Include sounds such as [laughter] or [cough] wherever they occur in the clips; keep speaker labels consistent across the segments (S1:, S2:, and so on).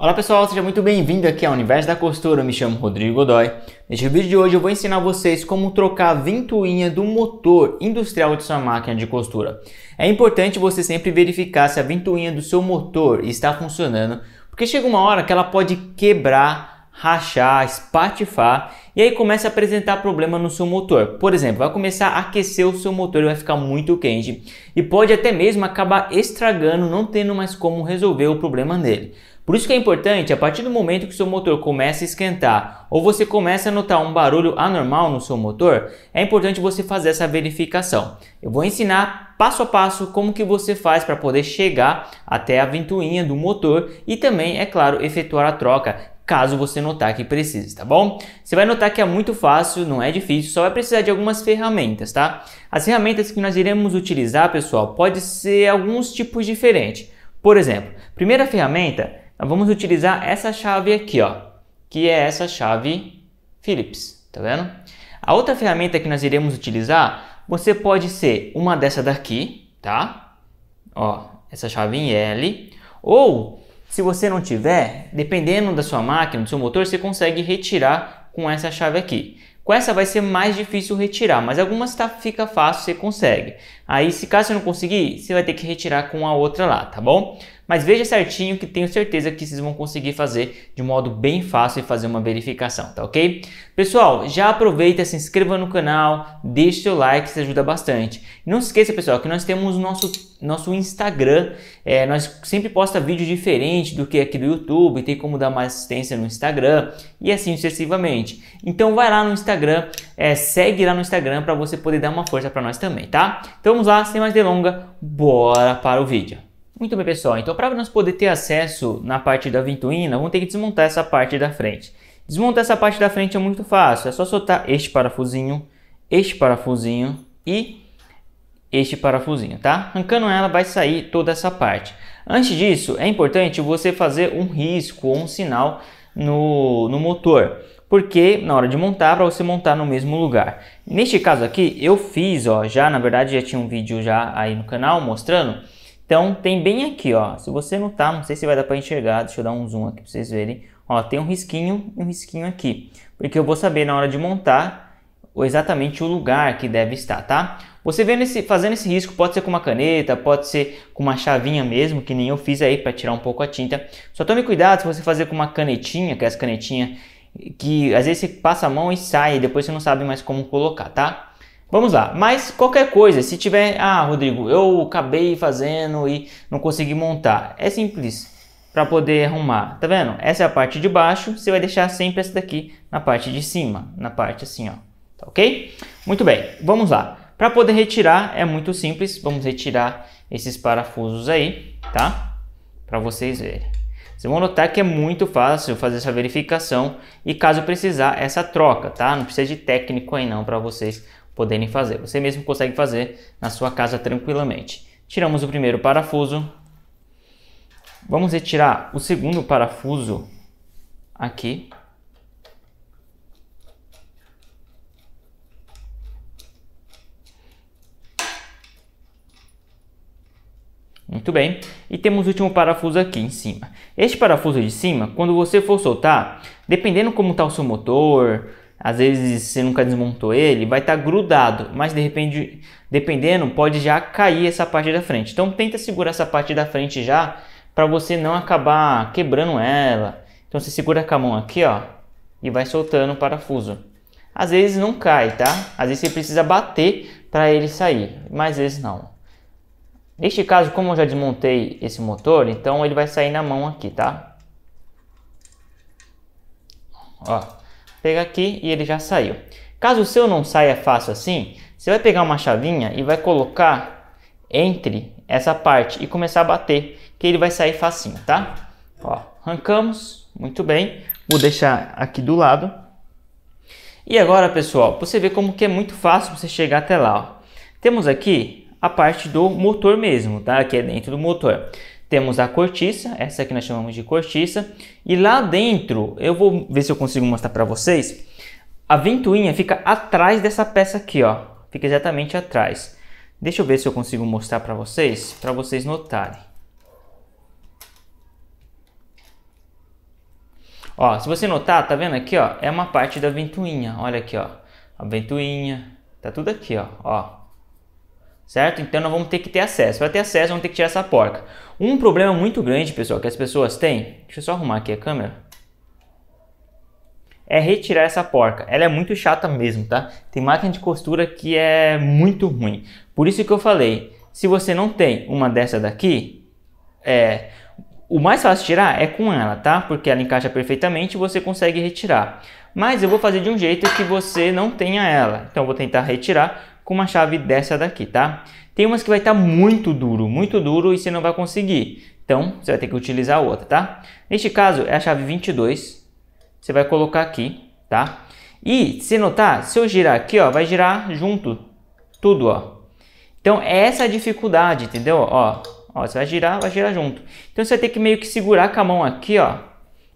S1: Olá pessoal, seja muito bem-vindo aqui ao Universo da Costura, eu me chamo Rodrigo Godoy. Neste vídeo de hoje eu vou ensinar vocês como trocar a ventoinha do motor industrial de sua máquina de costura. É importante você sempre verificar se a ventoinha do seu motor está funcionando, porque chega uma hora que ela pode quebrar, rachar, espatifar e aí começa a apresentar problema no seu motor. Por exemplo, vai começar a aquecer o seu motor e vai ficar muito quente e pode até mesmo acabar estragando, não tendo mais como resolver o problema nele. Por isso que é importante, a partir do momento que o seu motor começa a esquentar ou você começa a notar um barulho anormal no seu motor, é importante você fazer essa verificação. Eu vou ensinar passo a passo como que você faz para poder chegar até a ventoinha do motor e também, é claro, efetuar a troca caso você notar que precisa, tá bom? Você vai notar que é muito fácil, não é difícil, só vai precisar de algumas ferramentas, tá? As ferramentas que nós iremos utilizar, pessoal, pode ser alguns tipos diferentes. Por exemplo, primeira ferramenta Tá, vamos utilizar essa chave aqui, ó, que é essa chave Phillips, tá vendo? A outra ferramenta que nós iremos utilizar, você pode ser uma dessa daqui, tá? Ó, essa chave em L, ou se você não tiver, dependendo da sua máquina, do seu motor, você consegue retirar com essa chave aqui. Com essa vai ser mais difícil retirar, mas algumas tá, fica fácil, você consegue. Aí, se caso você não conseguir, você vai ter que retirar com a outra lá, tá bom? Mas veja certinho que tenho certeza que vocês vão conseguir fazer de modo bem fácil e fazer uma verificação, tá ok? Pessoal, já aproveita, se inscreva no canal, deixe seu like, isso ajuda bastante. Não se esqueça, pessoal, que nós temos nosso, nosso Instagram, é, nós sempre posta vídeo diferente do que aqui do YouTube, tem como dar mais assistência no Instagram e assim sucessivamente. Então vai lá no Instagram, é, segue lá no Instagram para você poder dar uma força para nós também, tá? Então vamos lá, sem mais delonga, bora para o vídeo. Muito bem, pessoal. Então, para nós poder ter acesso na parte da ventoinha, vamos ter que desmontar essa parte da frente. Desmontar essa parte da frente é muito fácil. É só soltar este parafusinho, este parafusinho e este parafusinho, tá? Arrancando ela vai sair toda essa parte. Antes disso, é importante você fazer um risco ou um sinal no, no motor porque na hora de montar, para você montar no mesmo lugar. Neste caso aqui, eu fiz, ó, já na verdade já tinha um vídeo já aí no canal mostrando. Então tem bem aqui, ó, se você notar, não sei se vai dar para enxergar, deixa eu dar um zoom aqui para vocês verem. Ó, tem um risquinho um risquinho aqui, porque eu vou saber na hora de montar exatamente o lugar que deve estar, tá? Você vendo esse, fazendo esse risco pode ser com uma caneta, pode ser com uma chavinha mesmo, que nem eu fiz aí para tirar um pouco a tinta. Só tome cuidado se você fazer com uma canetinha, que é as canetinhas que às vezes você passa a mão e sai, e depois você não sabe mais como colocar, tá? Vamos lá, mas qualquer coisa, se tiver, ah, Rodrigo, eu acabei fazendo e não consegui montar, é simples para poder arrumar, tá vendo? Essa é a parte de baixo, você vai deixar sempre essa daqui na parte de cima, na parte assim, ó, tá ok? Muito bem, vamos lá. Para poder retirar é muito simples, vamos retirar esses parafusos aí, tá? Para vocês verem. Vocês vão notar que é muito fácil fazer essa verificação e caso precisar essa troca, tá? Não precisa de técnico aí não para vocês poderem fazer. Você mesmo consegue fazer na sua casa tranquilamente. Tiramos o primeiro parafuso. Vamos retirar o segundo parafuso aqui. Muito bem. E temos o último parafuso aqui em cima. Este parafuso de cima, quando você for soltar, dependendo como está o seu motor, às vezes você nunca desmontou ele, vai estar tá grudado, mas de repente, dependendo, pode já cair essa parte da frente. Então tenta segurar essa parte da frente já, para você não acabar quebrando ela. Então você segura com a mão aqui, ó, e vai soltando o parafuso. Às vezes não cai, tá? Às vezes você precisa bater para ele sair, mas às vezes não. Neste caso, como eu já desmontei esse motor, então ele vai sair na mão aqui, tá? Ó, pega aqui e ele já saiu. Caso o seu não saia fácil assim, você vai pegar uma chavinha e vai colocar entre essa parte e começar a bater, que ele vai sair facinho, tá? Ó, arrancamos, muito bem. Vou deixar aqui do lado. E agora, pessoal, você vê como que é muito fácil você chegar até lá, ó. Temos aqui a parte do motor mesmo, tá? Que é dentro do motor. Temos a cortiça, essa que nós chamamos de cortiça, e lá dentro, eu vou ver se eu consigo mostrar para vocês. A ventoinha fica atrás dessa peça aqui, ó. Fica exatamente atrás. Deixa eu ver se eu consigo mostrar para vocês, para vocês notarem. Ó, se você notar, tá vendo aqui, ó, é uma parte da ventoinha. Olha aqui, ó. A ventoinha, tá tudo aqui, ó, ó certo? Então nós vamos ter que ter acesso. Para ter acesso, vamos ter que tirar essa porca. Um problema muito grande, pessoal, que as pessoas têm, deixa eu só arrumar aqui a câmera, é retirar essa porca. Ela é muito chata mesmo, tá? Tem máquina de costura que é muito ruim. Por isso que eu falei, se você não tem uma dessa daqui, é, o mais fácil tirar é com ela, tá? Porque ela encaixa perfeitamente e você consegue retirar. Mas eu vou fazer de um jeito que você não tenha ela. Então eu vou tentar retirar com uma chave dessa daqui, tá? Tem umas que vai estar tá muito duro, muito duro e você não vai conseguir. Então, você vai ter que utilizar outra, tá? Neste caso, é a chave 22. Você vai colocar aqui, tá? E, se notar, se eu girar aqui, ó, vai girar junto tudo, ó. Então, é essa é a dificuldade, entendeu? Ó, ó, você vai girar, vai girar junto. Então, você vai ter que meio que segurar com a mão aqui, ó,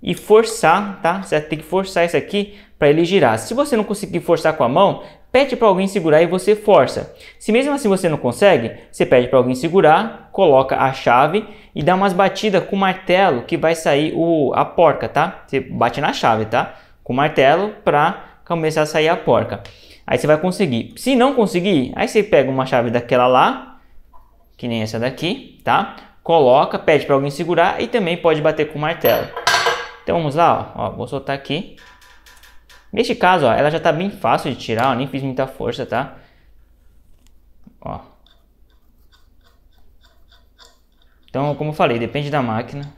S1: e forçar, tá? Você vai ter que forçar isso aqui para ele girar. Se você não conseguir forçar com a mão, pede para alguém segurar e você força. Se mesmo assim você não consegue, você pede para alguém segurar, coloca a chave e dá umas batidas com o martelo que vai sair o, a porca, tá? Você bate na chave, tá? Com o martelo para começar a sair a porca. Aí você vai conseguir. Se não conseguir, aí você pega uma chave daquela lá, que nem essa daqui, tá? Coloca, pede para alguém segurar e também pode bater com o martelo. Então vamos lá, ó, ó vou soltar aqui. Neste caso, ó, ela já está bem fácil de tirar, ó, nem fiz muita força, tá? Ó. Então, como eu falei, depende da máquina,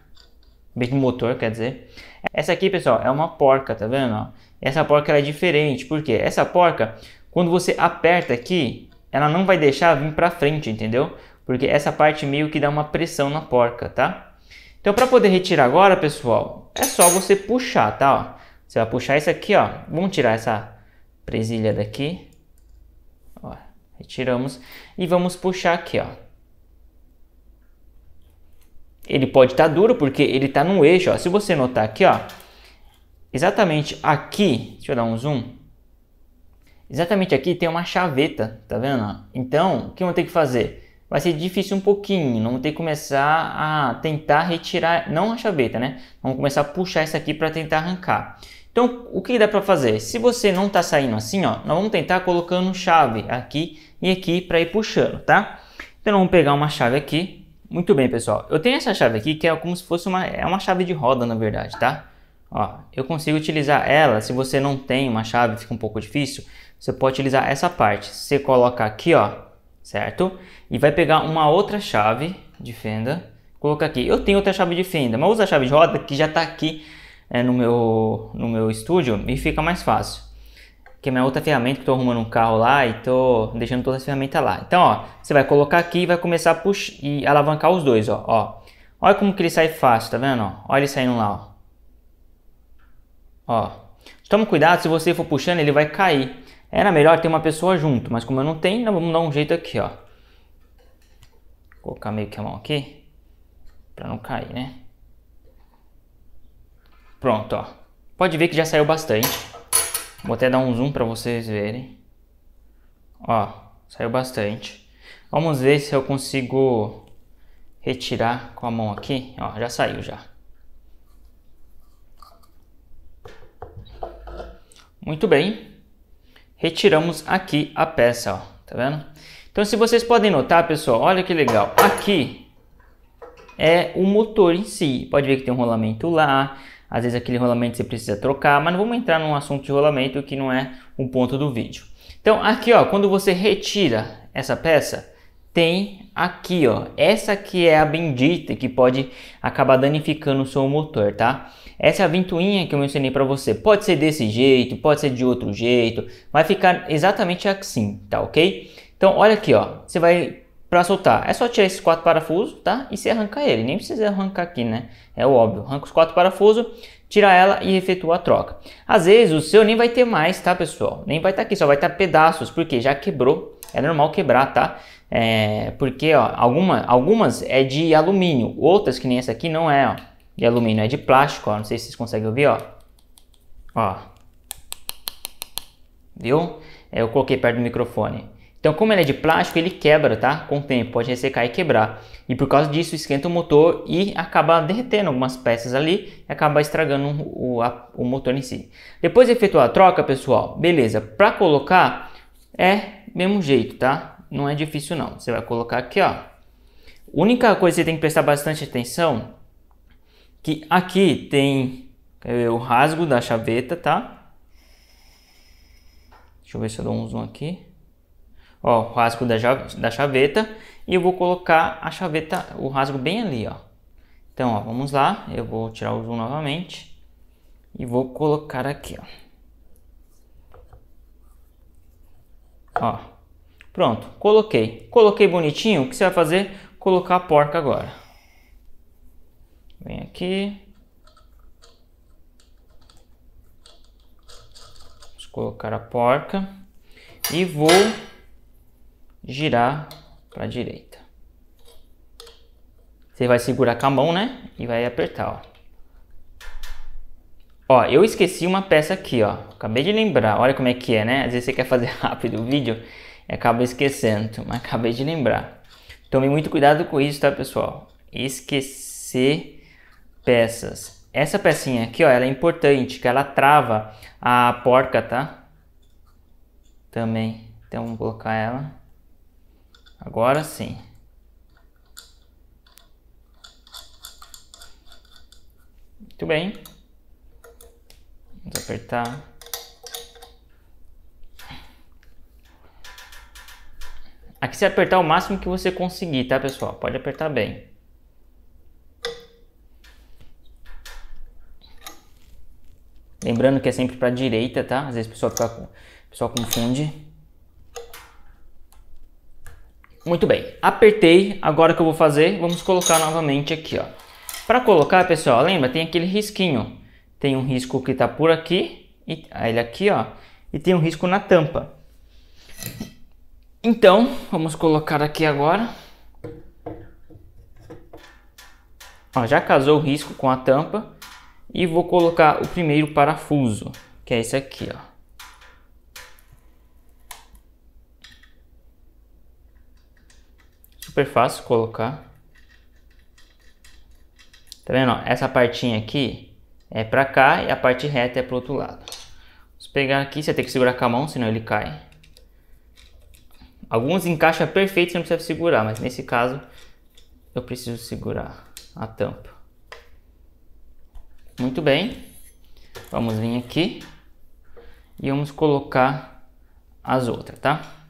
S1: depende do motor, quer dizer. Essa aqui, pessoal, é uma porca, tá vendo? Ó? Essa porca é diferente, porque Essa porca, quando você aperta aqui, ela não vai deixar vir para frente, entendeu? Porque essa parte meio que dá uma pressão na porca, tá? Então, para poder retirar agora, pessoal, é só você puxar, tá? Ó. Você vai puxar isso aqui, ó. Vamos tirar essa presilha daqui. Ó, retiramos. E vamos puxar aqui, ó. Ele pode estar tá duro porque ele está no eixo, ó. Se você notar aqui, ó. Exatamente aqui, deixa eu dar um zoom. Exatamente aqui tem uma chaveta, tá vendo? Então, o que eu vou ter que fazer? vai ser difícil um pouquinho. Vamos ter que começar a tentar retirar, não a chaveta, né? Vamos começar a puxar isso aqui para tentar arrancar. Então, o que dá para fazer? Se você não está saindo assim, ó, nós vamos tentar colocando chave aqui e aqui para ir puxando, tá? Então, vamos pegar uma chave aqui. Muito bem, pessoal. Eu tenho essa chave aqui que é como se fosse uma, é uma chave de roda, na verdade, tá? Ó, eu consigo utilizar ela. Se você não tem uma chave, fica um pouco difícil. Você pode utilizar essa parte. Você coloca aqui, ó, certo? E vai pegar uma outra chave de fenda, coloca aqui. Eu tenho outra chave de fenda, mas usa a chave de roda que já está aqui é, no, meu, no meu estúdio e fica mais fácil. Que é minha outra ferramenta que estou arrumando um carro lá e estou deixando todas as ferramentas lá. Então, ó, você vai colocar aqui e vai começar a puxar e alavancar os dois, ó, ó. Olha como que ele sai fácil, tá vendo? Ó, olha ele saindo lá, ó. Ó. Toma cuidado, se você for puxando, ele vai cair. Era melhor ter uma pessoa junto, mas como eu não tenho, nós vamos dar um jeito aqui, ó. Vou colocar meio que a mão aqui, pra não cair, né? Pronto, ó. Pode ver que já saiu bastante. Vou até dar um zoom para vocês verem. Ó, saiu bastante. Vamos ver se eu consigo retirar com a mão aqui. Ó, já saiu já. Muito bem. Retiramos aqui a peça, ó. Tá vendo? Então, se vocês podem notar, pessoal, olha que legal. Aqui é o motor em si. Pode ver que tem um rolamento lá, às vezes aquele rolamento você precisa trocar, mas não vamos entrar num assunto de rolamento que não é um ponto do vídeo. Então aqui ó, quando você retira essa peça, tem aqui ó, essa que é a bendita que pode acabar danificando o seu motor, tá? Essa é a ventoinha que eu mencionei para você. Pode ser desse jeito, pode ser de outro jeito, vai ficar exatamente assim, tá ok? Então olha aqui ó, você vai para soltar, é só tirar esses quatro parafusos, tá? E se arrancar ele, nem precisa arrancar aqui, né? É óbvio, arranca os quatro parafusos, tira ela e efetua a troca. Às vezes o seu nem vai ter mais, tá pessoal? Nem vai estar tá aqui, só vai estar tá pedaços, porque já quebrou, é normal quebrar, tá? É, porque ó, alguma, algumas é de alumínio, outras que nem essa aqui não é, ó, de alumínio, é de plástico, ó, não sei se vocês conseguem ouvir, ó. Ó. Viu? Eu coloquei perto do microfone. Então, como ele é de plástico, ele quebra, tá? Com o tempo, pode ressecar e quebrar. E por causa disso, esquenta o motor e acaba derretendo algumas peças ali e acaba estragando o, a, o motor em si. Depois de efetuar a troca, pessoal, beleza. Para colocar, é mesmo jeito, tá? Não é difícil não. Você vai colocar aqui, ó. Única coisa que você tem que prestar bastante atenção, que aqui tem é, o rasgo da chaveta, tá? Deixa eu ver se eu dou um zoom aqui ó, o rasgo da, da chaveta e eu vou colocar a chaveta, o rasgo bem ali, ó. Então, ó, vamos lá, eu vou tirar o zoom novamente e vou colocar aqui, ó. Ó, pronto, coloquei. Coloquei bonitinho, o que você vai fazer? Colocar a porca agora. Vem aqui. Vamos colocar a porca. E vou girar para a direita. Você vai segurar com a mão, né? E vai apertar, ó. Ó, eu esqueci uma peça aqui, ó. Acabei de lembrar. Olha como é que é, né? Às vezes você quer fazer [laughs] rápido o vídeo e acaba esquecendo. Mas acabei de lembrar. Tome muito cuidado com isso, tá, pessoal? Esquecer peças. Essa pecinha aqui, ó, ela é importante, que ela trava a porca, tá? Também. Então, vamos colocar ela. Agora sim. Muito bem. Vamos apertar. Aqui você apertar o máximo que você conseguir, tá pessoal? Pode apertar bem. Lembrando que é sempre para direita, tá? Às vezes o pessoal, fica, o pessoal confunde. Muito bem, apertei, agora o que eu vou fazer, vamos colocar novamente aqui, ó. Para colocar, pessoal, lembra, tem aquele risquinho. Tem um risco que tá por aqui, e, ah, ele aqui, ó, e tem um risco na tampa. Então, vamos colocar aqui agora. Ó, já casou o risco com a tampa e vou colocar o primeiro parafuso, que é esse aqui, ó. Super fácil colocar. Tá vendo? Ó? Essa partinha aqui é pra cá e a parte reta é pro outro lado. Se pegar aqui, você tem que segurar com a mão, senão ele cai. Alguns encaixam perfeito, você não precisa segurar, mas nesse caso eu preciso segurar a tampa. Muito bem. Vamos vir aqui e vamos colocar as outras, tá?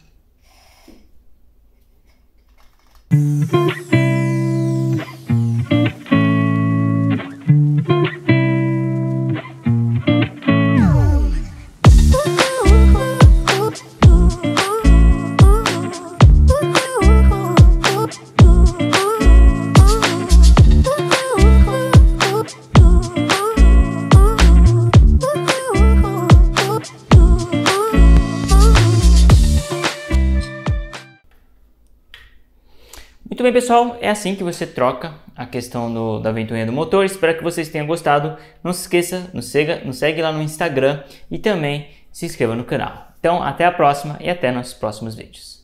S1: Muito bem, pessoal, é assim que você troca a questão do, da ventoinha do motor. Espero que vocês tenham gostado. Não se esqueça, nos segue, nos segue lá no Instagram e também se inscreva no canal. Então, até a próxima e até nossos próximos vídeos.